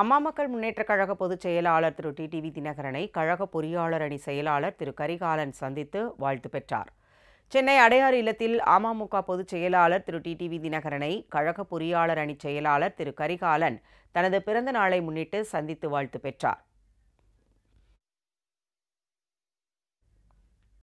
அம்மா மக்கள் முன்னேற்ற கழக பொதுச் செயலாளர் திரு டி டிவி தினகரனை கழக பொறியாளர் அணி செயலாளர் திரு கரிகாலன் சந்தித்து வாழ்த்து பெற்றார் சென்னை அடையார் இல்லத்தில் அமமுக பொதுச் செயலாளர் திரு டி டிவி தினகரனை கழக பொறியாளர் அணி செயலாளர் திரு கரிகாலன் தனது பிறந்த நாளை முன்னிட்டு சந்தித்து வாழ்த்து பெற்றார்